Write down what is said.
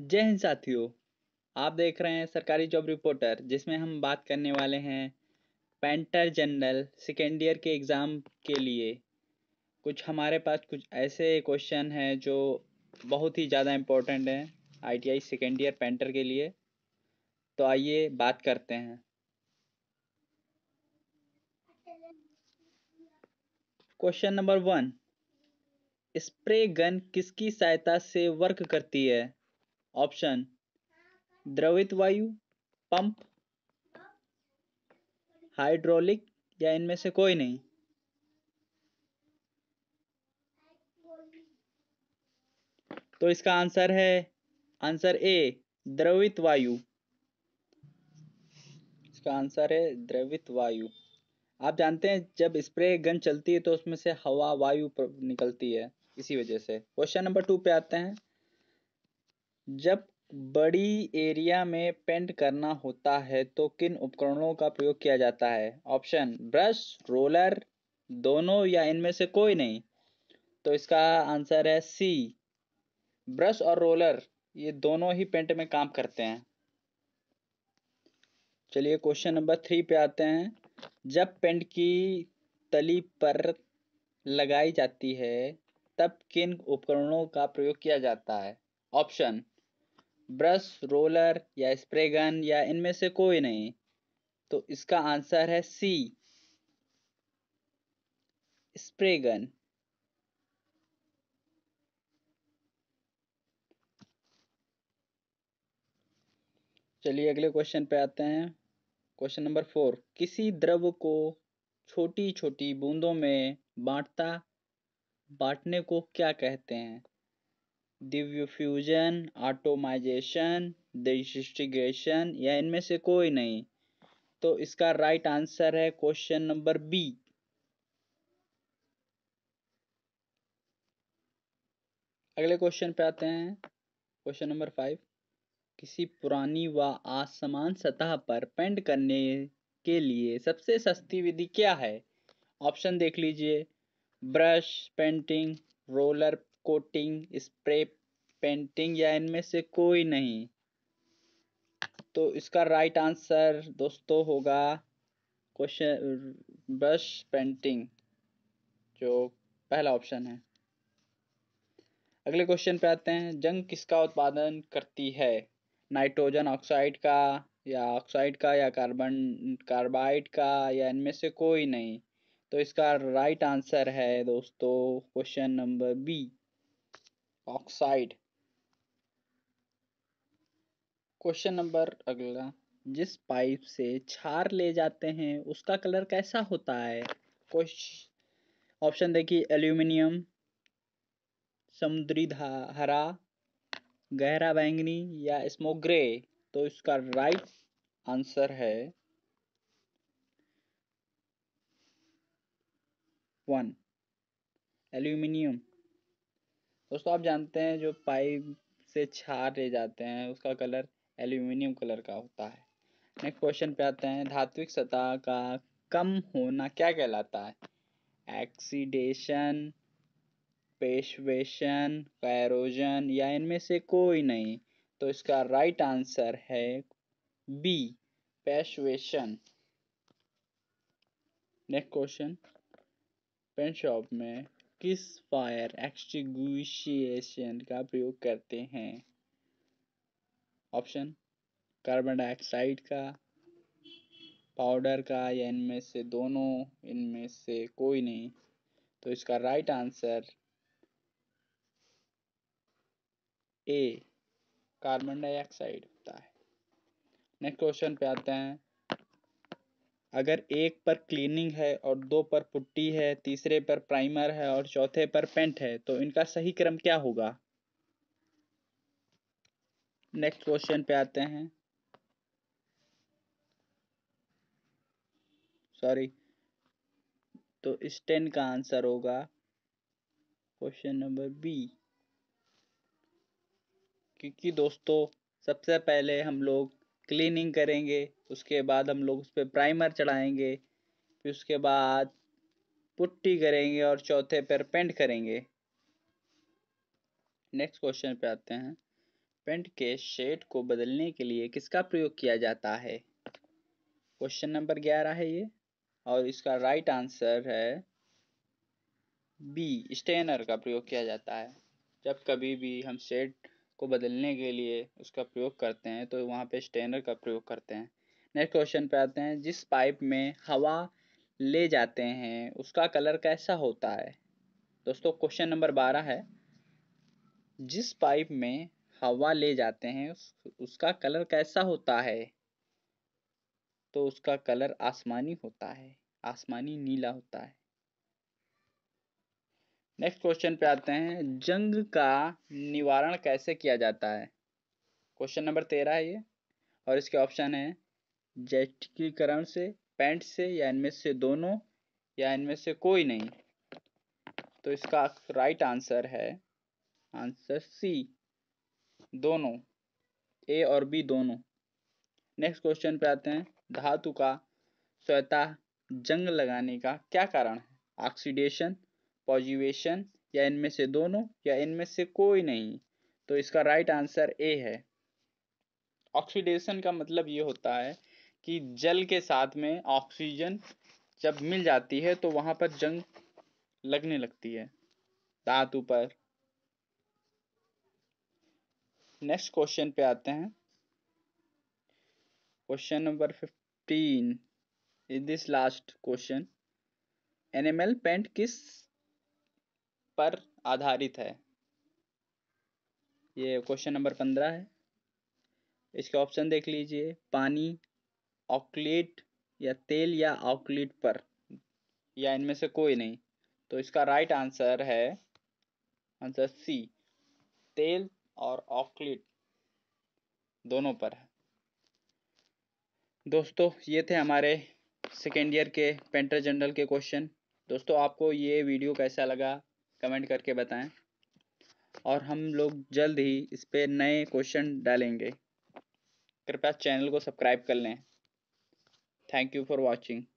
जय हिंद साथियों आप देख रहे हैं सरकारी जॉब रिपोर्टर जिसमें हम बात करने वाले हैं पेंटर जनरल सेकेंड ईयर के एग्ज़ाम के लिए कुछ हमारे पास कुछ ऐसे क्वेश्चन हैं जो बहुत ही ज़्यादा इम्पोर्टेंट हैं आईटीआई सेकेंड ईयर पेंटर के लिए तो आइए बात करते हैं question number one spray gun किसकी सहायता से वर्क करती है ऑप्शन द्रवित वायु पंप हाइड्रोलिक या इनमें से कोई नहीं तो इसका आंसर है आंसर ए द्रवित वायु इसका आंसर है द्रवित वायु आप जानते हैं जब स्प्रे गन चलती है तो उसमें से हवा वायु निकलती है इसी वजह से क्वेश्चन नंबर टू पे आते हैं जब बड़ी एरिया में पेंट करना होता है तो किन उपकरणों का प्रयोग किया जाता है ऑप्शन ब्रश रोलर दोनों या इनमें से कोई नहीं तो इसका आंसर है सी ब्रश और रोलर ये दोनों ही पेंट में काम करते हैं चलिए क्वेश्चन नंबर थ्री पे आते हैं जब पेंट की तली पर लगाई जाती है तब किन उपकरणों का प्रयोग किया जाता है ऑप्शन ब्रश रोलर या स्प्रे गन या इनमें से कोई नहीं तो इसका आंसर है सी स्प्रे गन चलिए अगले क्वेश्चन पे आते हैं क्वेश्चन नंबर फोर किसी द्रव को छोटी छोटी बूंदों में बांटता बांटने को क्या कहते हैं दिव्य फ्यूजन ऑटोमाइजेशन डिस्टिग्रेशन या इनमें से कोई नहीं तो इसका राइट आंसर है क्वेश्चन नंबर बी अगले क्वेश्चन पे आते हैं क्वेश्चन नंबर फाइव किसी पुरानी व आसमान सतह पर पेंट करने के लिए सबसे सस्ती विधि क्या है ऑप्शन देख लीजिए brush painting roller coating spray painting या इनमें से कोई नहीं तो इसका राइट आंसर दोस्तों होगा क्वेश्चन ब्रश पेंटिंग जो पहला ऑप्शन है अगले क्वेश्चन पे आते हैं जंग किसका उत्पादन करती है नाइट्रोजन ऑक्साइड का या ऑक्साइड का या कार्बन कार्बाइड का या इनमें से कोई नहीं तो इसका राइट आंसर है दोस्तों question number B oxide question number अगला जिस पाइप से छार ले जाते हैं उसका कलर कैसा होता है क्वेश्चन ऑप्शन देखिए एल्यूमिनियम समुद्री हरा गहरा बैंगनी या स्मोक ग्रे तो इसका राइट आंसर है वन एल्यूमिनियम दोस्तों आप जानते हैं जो पाइप से छार ले जाते हैं उसका कलर एल्यूमिनियम कलर का होता है नेक्स्ट क्वेश्चन पे आते हैं धात्विक सतह का कम होना क्या कहलाता है एक्सीडेशन पेशवेशन कैरोजन या इनमें से कोई नहीं तो इसका राइट आंसर है बी पेशवेशन नेक्स्ट क्वेश्चन पेंट शॉप में किस फायर एक्सटिगुशिएशन का प्रयोग करते हैं ऑप्शन कार्बन डाइऑक्साइड का पाउडर का या इनमें से दोनों इनमें से कोई नहीं तो इसका right answer A carbon dioxide होता है नेक्स्ट क्वेश्चन पे आते हैं अगर एक पर क्लीनिंग है और दो पर पुट्टी है तीसरे पर प्राइमर है और चौथे पर पेंट है तो इनका सही क्रम क्या होगा नेक्स्ट क्वेश्चन पे आते हैं सॉरी तो इस टेन का आंसर होगा क्वेश्चन नंबर बी क्योंकि दोस्तों सबसे पहले हम लोग क्लीनिंग करेंगे उसके बाद हम लोग उस पर प्राइमर चढ़ाएंगे फिर उसके बाद पुट्टी करेंगे और चौथे पर पेंट करेंगे नेक्स्ट क्वेश्चन पे आते हैं पेंट के शेड को बदलने के लिए किसका प्रयोग किया जाता है क्वेश्चन नंबर ग्यारह है ये और इसका राइट आंसर है बी स्टेनर का प्रयोग किया जाता है जब कभी भी हम शेड को बदलने के लिए उसका प्रयोग करते हैं तो वहाँ पे स्टेनर का प्रयोग करते हैं नेक्स्ट क्वेश्चन पे आते हैं जिस पाइप में हवा ले जाते हैं उसका कलर कैसा होता है दोस्तों क्वेश्चन नंबर बारह है जिस पाइप में हवा ले जाते हैं उस, उसका कलर कैसा होता है तो उसका कलर आसमानी होता है आसमानी नीला होता है नेक्स्ट क्वेश्चन पे आते हैं जंग का निवारण कैसे किया जाता है क्वेश्चन नंबर तेरह है ये और इसके ऑप्शन है जैटिकीकरण से पैंट से या इनमें से दोनों या इनमें से कोई नहीं तो इसका राइट आंसर है आंसर सी दोनों ए और बी दोनों नेक्स्ट क्वेश्चन पे आते हैं धातु का स्वतः जंग लगाने का क्या कारण है ऑक्सीडेशन पॉजिवेशन या इनमें से दोनों या इनमें से कोई नहीं तो इसका राइट आंसर ए है ऑक्सीडेशन का मतलब ये होता है कि जल के साथ में ऑक्सीजन जब मिल जाती है तो वहां पर जंग लगने लगती है धातु पर नेक्स्ट क्वेश्चन पे आते हैं question number fifteen is this last question animal paint किस पर आधारित है ये क्वेश्चन नंबर पंद्रह है इसके ऑप्शन देख लीजिए पानी ऑक्लेट या तेल या ऑक्लेट पर या इनमें से कोई नहीं तो इसका राइट आंसर है आंसर सी तेल और ऑक्लेट दोनों पर है दोस्तों ये थे हमारे सेकेंड ईयर के पेंटर जनरल के क्वेश्चन दोस्तों आपको ये वीडियो कैसा लगा कमेंट करके बताएं और हम लोग जल्द ही इस पर नए क्वेश्चन डालेंगे कृपया चैनल को सब्सक्राइब कर लें थैंक यू फॉर वॉचिंग